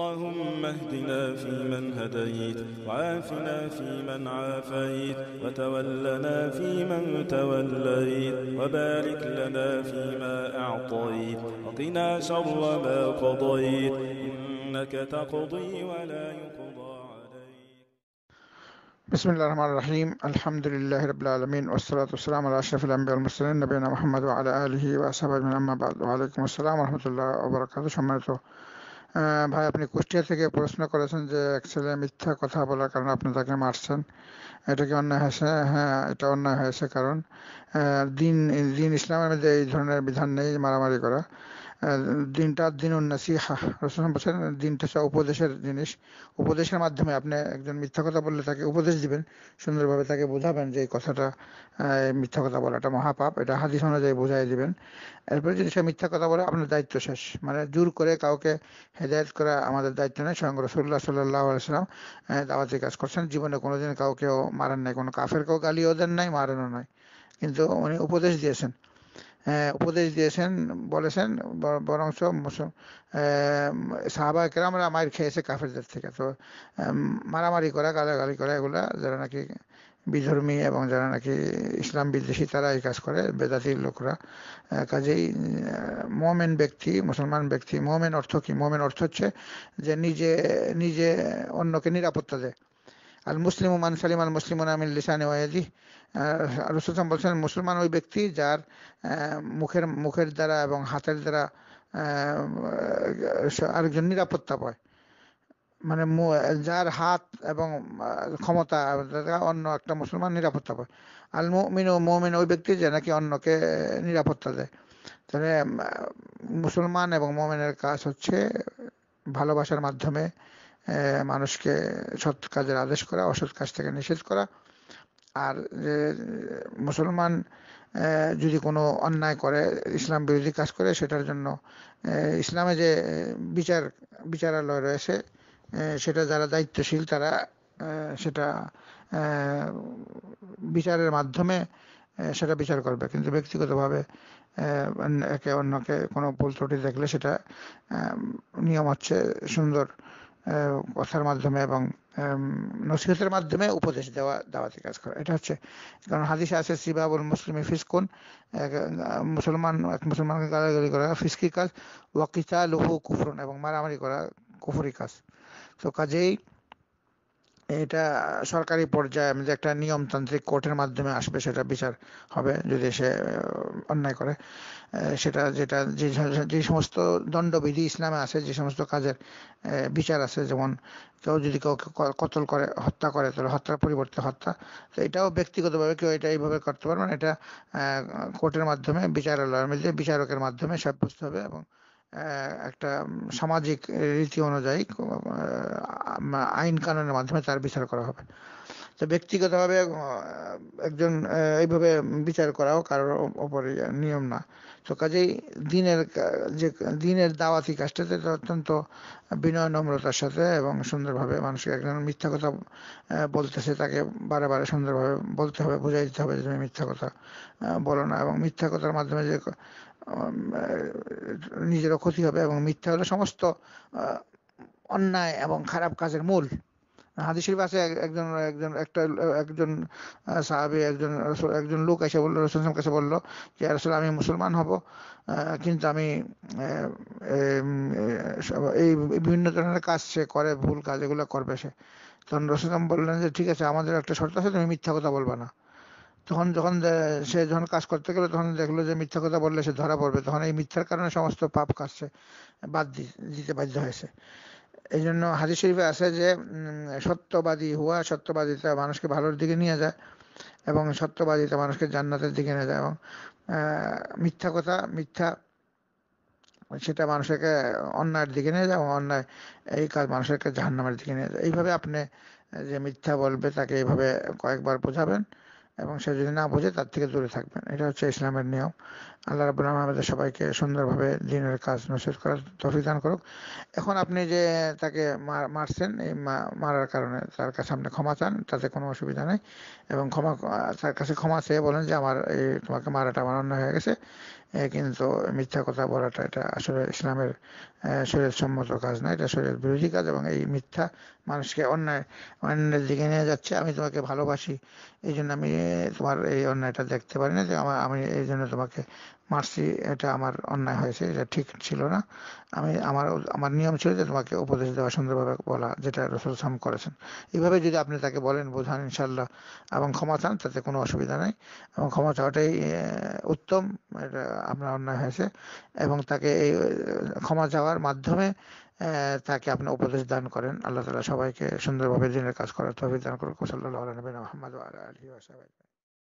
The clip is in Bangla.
اللهم اهدنا فيمن هديت وعافنا فيمن عافيت وتولنا فيمن توليت وبارك لنا فيما أعطيت وقنا شر ما قضيت إنك تقضي ولا يقضى بسم الله الرحمن الرحيم الحمد لله رب العالمين والصلاة والسلام على أشرف الأنبياء والمرسلين نبينا محمد وعلى آله وأصحابه من أما بعد وعليكم السلام ورحمة الله وبركاته সম্মানিত ভাই আপনি কুষ্টিয়া থেকে প্রশ্ন করেছেন যে এক ছেলে মিথ্যা কথা বলার কারণে আপনি তাকে মারছেন এটা কি অন্যায় হয়েছে হ্যাঁ এটা অন্যায় হয়েছে কারণ দিন দিন ইসলামের মধ্যে এই ধরনের বিধান নেই মারামারি করা দিনটা দিনুন নাসিহা রসুল বলছেন দিনটা উপদেশের জিনিস উপদেশের মাধ্যমে আপনি একজন মিথ্যা কথা বললে তাকে উপদেশ দিবেন সুন্দরভাবে তাকে বোঝাবেন যে এই কথাটা মিথ্যা কথা বলাটা মহাপাপ এটা হাদিস অনুযায়ী বোঝাই দিবেন এরপরে যদি সে মিথ্যা কথা বলে আপনার দায়িত্ব শেষ মানে জোর করে কাউকে হেদায়ত করা আমাদের দায়িত্ব নেই স্বয়ং রসুল্লাহ সাল্লাহ আলাইসালাম দাওয়াতি কাজ করছেন জীবনে কোনোদিন কাউকেও মারেন নাই কোনো কাফের কেউ গালিও দেন নাই মারেনও নাই কিন্তু উনি উপদেশ দিয়েছেন উপদেশ দিয়েছেন বলেছেন বরঞ্চ সাহাবা কেরামরা মায়ের খেয়েছে কাফেরদের থেকে তো মারামারি করা গালাগালি করা এগুলা যারা নাকি বিধর্মী এবং যারা নাকি ইসলাম বিদ্বেষী তারা এই কাজ করে বেদাতির লোকরা কাজেই মোমেন ব্যক্তি মুসলমান ব্যক্তি মোমেন অর্থ কি মোমেন অর্থ হচ্ছে যে নিজে নিজে অন্যকে নিরাপত্তা দেয় আল মুসলিম মান সালিম আল মুসলিম আমিন লিসানে ওয়াজি রসুলাম বলছেন মুসলমান ওই ব্যক্তি যার মুখের মুখের দ্বারা এবং হাতের দ্বারা আরেকজন নিরাপত্তা পায় মানে যার হাত এবং ক্ষমতা অন্য একটা মুসলমান নিরাপত্তা পায় আল মমিন ও মমিন ওই ব্যক্তি যে নাকি অন্যকে নিরাপত্তা দেয় তাহলে মুসলমান এবং মোমেনের কাজ হচ্ছে ভালোবাসার মাধ্যমে মানুষকে সৎ কাজের আদেশ করা অসৎ কাজ থেকে নিষেধ করা আর মুসলমান যদি কোনো অন্যায় করে ইসলাম বিরোধী কাজ করে সেটার জন্য ইসলামে যে বিচার বিচারালয় রয়েছে সেটা যারা দায়িত্বশীল তারা সেটা বিচারের মাধ্যমে সেটা বিচার করবে কিন্তু ব্যক্তিগতভাবে একে অন্যকে কোনো ভুল ত্রুটি দেখলে সেটা নিয়ম হচ্ছে সুন্দর কথার মাধ্যমে এবং নসিহতের মাধ্যমে উপদেশ দেওয়া দাওয়াতে কাজ করা এটা হচ্ছে কারণ হাদিসে আছে সিবাবুল মুসলিমে ফিসকুন মুসলমান এক মুসলমানকে গালাগালি করা ফিসকি কাজ ওয়াকিতা লহু কুফরুন এবং মারামারি করা কুফরি কাজ তো কাজেই এটা সরকারি পর্যায়ে যে একটা নিয়মতান্ত্রিক কোর্টের মাধ্যমে আসবে সেটা বিচার হবে যদি সে অন্যায় করে সেটা যেটা যে সমস্ত দণ্ডবিধি ইসলামে আছে যে সমস্ত কাজের বিচার আছে যেমন কেউ যদি কেউ কতল করে হত্যা করে তাহলে হত্যার পরিবর্তে হত্যা তো এটাও ব্যক্তিগতভাবে কেউ এটা এইভাবে করতে পারবে না এটা কোর্টের মাধ্যমে বিচারালয়ের মধ্যে বিচারকের মাধ্যমে সাব্যস্ত হবে এবং একটা সামাজিক রীতি অনুযায়ী আইন কানুনের মাধ্যমে তার বিচার করা হবে তো ব্যক্তিগতভাবে একজন এইভাবে বিচার করাও কারোর ওপরে নিয়ম না তো কাজেই দিনের যে দিনের দাওয়াতি কাজটাতে অত্যন্ত বিনয় নম্রতার সাথে এবং সুন্দরভাবে মানুষকে একজন মিথ্যা কথা বলতেছে তাকে বারে বারে সুন্দরভাবে বলতে হবে বোঝাই দিতে হবে যে তুমি মিথ্যা কথা বলো না এবং মিথ্যা কথার মাধ্যমে যে নিজেরও ক্ষতি হবে এবং মিথ্যা হলো সমস্ত অন্যায় এবং খারাপ কাজের মূল হাদিস শরীফ আছে একজন একজন একটা একজন সাহাবে একজন একজন লোক এসে বললো রসুল কাছে বলল যে আসলে আমি মুসলমান হব কিন্তু আমি এই বিভিন্ন ধরনের কাজ সে করে ভুল কাজ এগুলো করবে সে তখন রসুল বললেন যে ঠিক আছে আমাদের একটা শর্ত আছে তুমি মিথ্যা কথা বলবে না তখন যখন সে যখন কাজ করতে গেল তখন দেখলো যে মিথ্যা কথা বললে সে ধরা পড়বে তখন এই মিথ্যার কারণে সমস্ত পাপ কাজ সে বাদ দিতে বাধ্য হয়েছে এই জন্য হাদিস শরীফে আছে যে সত্যবাদী হওয়া সত্যবাদিতা মানুষকে ভালোর দিকে নিয়ে যায় এবং সত্যবাদিতা মানুষকে জান্নাতের দিকে নিয়ে যায় এবং মিথ্যা কথা মিথ্যা সেটা মানুষকে অন্যায়ের দিকে নিয়ে যায় এবং অন্যায় এই কাজ মানুষকে জাহান্নামের দিকে নিয়ে যায় এইভাবে আপনি যে মিথ্যা বলবে তাকে এইভাবে কয়েকবার বোঝাবেন এবং সে যদি না বোঝে তার থেকে দূরে থাকবেন এটা হচ্ছে ইসলামের নিয়ম আল্লাহ রাবুল আমাদের সবাইকে সুন্দরভাবে দিনের কাজ নসিহত করার তফিক দান করুক এখন আপনি যে তাকে মারছেন এই মারার কারণে তার কাছে আপনি ক্ষমা চান তাতে কোনো অসুবিধা নেই এবং ক্ষমা তার কাছে ক্ষমা চেয়ে বলেন যে আমার এই তোমাকে মারাটা আমার অন্য হয়ে গেছে কিন্তু মিথ্যা কথা বলাটা এটা আসলে ইসলামের শরীর সম্মত কাজ না এটা শরীরের বিরোধী কাজ এবং এই মিথ্যা মানুষকে অন্যায় অন্যের দিকে নিয়ে যাচ্ছে আমি তোমাকে ভালোবাসি এই জন্য আমি তোমার এই অন্যায়টা দেখতে পারি না যে আমার আমি এই জন্য তোমাকে মারছি এটা আমার অন্যায় হয়েছে এটা ঠিক ছিল না আমি আমার আমার নিয়ম ছিল যে তোমাকে উপদেশ দেওয়া সুন্দরভাবে বলা যেটা রসুল সাম করেছেন এইভাবে যদি আপনি তাকে বলেন বোঝান ইনশাল্লাহ এবং ক্ষমা চান তাতে কোনো অসুবিধা নেই এবং ক্ষমা চাওয়াটাই উত্তম এটা আপনার অন্যায় হয়েছে এবং তাকে এই ক্ষমা চাওয়ার মাধ্যমে তাকে আপনি উপদেশ দান করেন আল্লাহ তালা সবাইকে সুন্দরভাবে দিনের কাজ করার তফিক দান করুন সাল্লাহ আলী মোহাম্মদ আলী